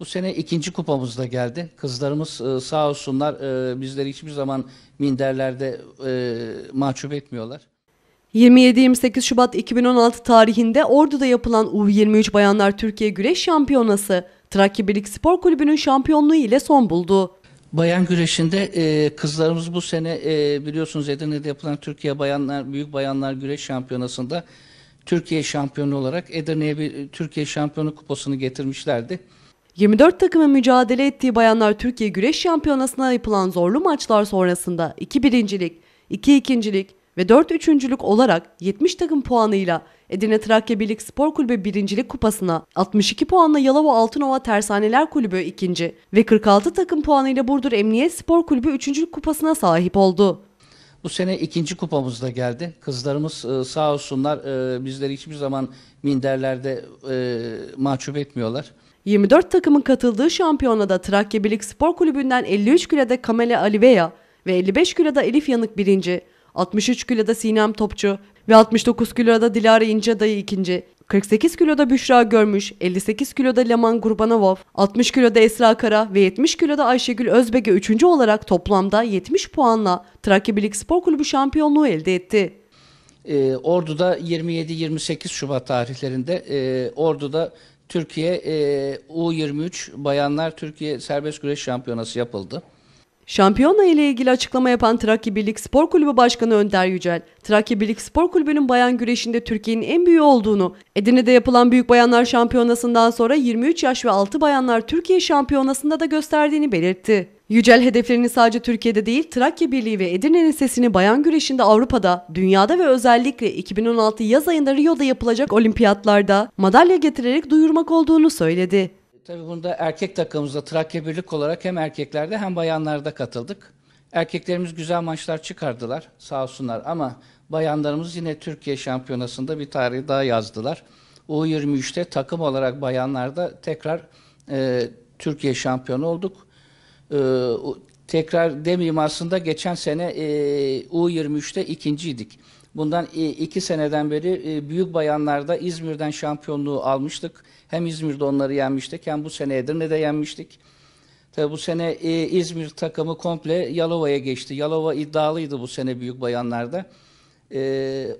Bu sene ikinci kupamız da geldi. Kızlarımız e, sağ olsunlar e, bizleri hiçbir zaman minderlerde e, mahcup etmiyorlar. 27-28 Şubat 2016 tarihinde Ordu'da yapılan U23 Bayanlar Türkiye Güreş Şampiyonası Trakya Birlik Spor Kulübü'nün şampiyonluğu ile son buldu. Bayan güreşinde e, kızlarımız bu sene e, biliyorsunuz Edirne'de yapılan Türkiye Bayanlar Büyük Bayanlar Güreş Şampiyonası'nda Türkiye şampiyonu olarak Edirne'ye bir Türkiye Şampiyonu kupasını getirmişlerdi. 24 takımın mücadele ettiği Bayanlar Türkiye Güreş Şampiyonası'na yapılan zorlu maçlar sonrasında 2 birincilik, 2 ikincilik ve 4 üçüncülük olarak 70 takım puanıyla Edirne Trakya Birlik Spor Kulübü birincilik kupasına, 62 puanla Yalova Altınova Tersaneler Kulübü ikinci ve 46 takım puanıyla Burdur Emniyet Spor Kulübü üçüncülük kupasına sahip oldu. Bu sene ikinci kupamız da geldi. Kızlarımız e, sağ olsunlar e, bizleri hiçbir zaman minderlerde e, mahcup etmiyorlar. 24 takımın katıldığı şampiyonada Trakya Birlik Spor Kulübü'nden 53 kiloda Kamele Aliveya ve 55 kiloda Elif Yanık birinci, 63 kiloda Sinem Topçu ve 69 kiloda Dilara İnce Dayı ikinci, 48 kiloda Büşra Görmüş, 58 kiloda Leman Gurbanov, 60 kiloda Esra Kara ve 70 kiloda Ayşegül Özbege üçüncü olarak toplamda 70 puanla Trakya Birlik Spor Kulübü şampiyonluğu elde etti. E, Ordu'da 27-28 Şubat tarihlerinde e, Ordu'da Türkiye e, U23 Bayanlar Türkiye Serbest Güreş Şampiyonası yapıldı. Şampiyona ile ilgili açıklama yapan Trakya Birlik Spor Kulübü Başkanı Önder Yücel, Trakya Birlik Spor Kulübü'nün bayan güreşinde Türkiye'nin en büyüğü olduğunu, Edirne'de yapılan Büyük Bayanlar Şampiyonası'ndan sonra 23 yaş ve 6 bayanlar Türkiye Şampiyonası'nda da gösterdiğini belirtti. Yücel hedeflerini sadece Türkiye'de değil Trakya Birliği ve Edirne'nin sesini bayan güreşinde Avrupa'da, dünyada ve özellikle 2016 yaz ayında Rio'da yapılacak olimpiyatlarda madalya getirerek duyurmak olduğunu söyledi. Tabii bunda erkek takımımızda Trakya Birlik olarak hem erkeklerde hem bayanlarda katıldık. Erkeklerimiz güzel maçlar çıkardılar sağ olsunlar ama bayanlarımız yine Türkiye Şampiyonası'nda bir tarihi daha yazdılar. U23'te takım olarak bayanlarda tekrar e, Türkiye şampiyonu olduk. E, tekrar demeyeyim aslında geçen sene e, U23'te ikinciydik. Bundan e, iki seneden beri e, büyük bayanlarda İzmir'den şampiyonluğu almıştık. Hem İzmir'de onları yenmiştik hem bu sene Edirne'de yenmiştik. Tabi bu sene e, İzmir takımı komple Yalova'ya geçti. Yalova iddialıydı bu sene büyük bayanlarda.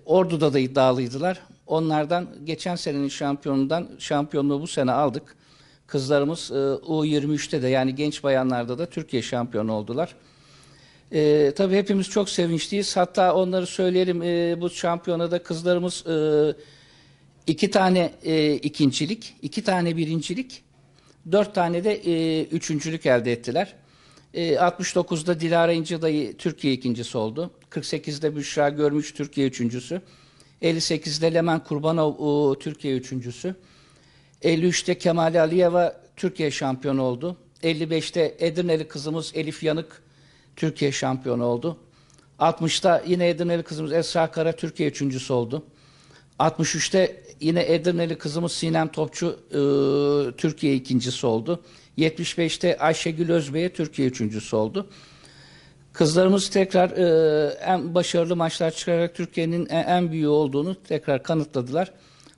Ordu'da da iddialıydılar. Onlardan geçen senenin şampiyonundan şampiyonluğu bu sene aldık. Kızlarımız U23'te de yani genç bayanlarda da Türkiye şampiyonu oldular. E, tabii hepimiz çok sevinçliyiz. Hatta onları söyleyelim e, bu şampiyonada kızlarımız e, iki tane e, ikincilik, iki tane birincilik, dört tane de e, üçüncülük elde ettiler. E, 69'da Dilara İncedayı Türkiye ikincisi oldu. 48'de Büşra Görmüş Türkiye üçüncüsü. 58'de Leman Kurbanov e, Türkiye üçüncüsü. 53'te Kemal Aliyeva Türkiye şampiyonu oldu. 55'te Edirneli kızımız Elif Yanık Türkiye şampiyonu oldu. 60'ta yine Edirneli kızımız Esra Kara Türkiye üçüncüsü oldu. 63'te yine Edirneli kızımız Sinem Topçu e, Türkiye ikincisi oldu. 75'te Ayşegül Özbey'e Türkiye üçüncüsü oldu. Kızlarımız tekrar e, en başarılı maçlar çıkararak Türkiye'nin en büyüğü olduğunu tekrar kanıtladılar.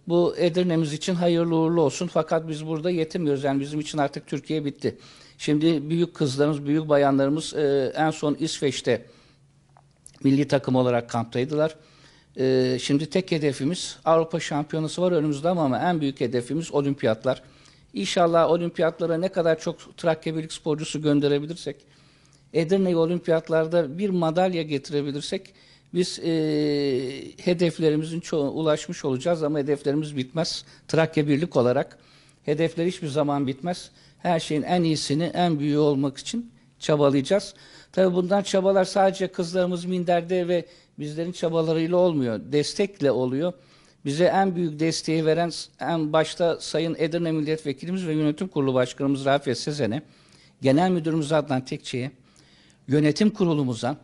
Bu Edirne'miz için hayırlı uğurlu olsun. Fakat biz burada yetinmiyoruz. Yani bizim için artık Türkiye bitti. Şimdi büyük kızlarımız, büyük bayanlarımız e, en son İsveç'te milli takım olarak kamptaydılar. E, şimdi tek hedefimiz Avrupa Şampiyonası var önümüzde ama en büyük hedefimiz olimpiyatlar. İnşallah olimpiyatlara ne kadar çok Trakya Birlik sporcusu gönderebilirsek, Edirne'ye olimpiyatlarda bir madalya getirebilirsek biz e, hedeflerimizin çoğu ulaşmış olacağız ama hedeflerimiz bitmez. Trakya Birlik olarak hedefler hiçbir zaman bitmez her şeyin en iyisini, en büyüğü olmak için çabalayacağız. Tabi bundan çabalar sadece kızlarımız minderde ve bizlerin çabalarıyla olmuyor. Destekle oluyor. Bize en büyük desteği veren en başta Sayın Edirne Milletvekilimiz ve Yönetim Kurulu Başkanımız Rafet Sezen'e, Genel Müdürümüz Adnan Tekçe'ye, Yönetim Kurulumuza,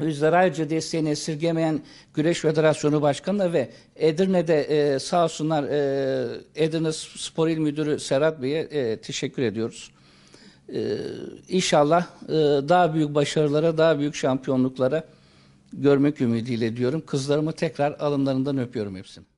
Ayrıca desteğini esirgemeyen Güreş Federasyonu Başkanı ve Edirne'de e, sağ olsunlar e, Edirne Spor İl Müdürü Serhat Bey'e e, teşekkür ediyoruz. E, inşallah e, daha büyük başarılara, daha büyük şampiyonluklara görmek ümidiyle diyorum. Kızlarımı tekrar alımlarından öpüyorum hepsini.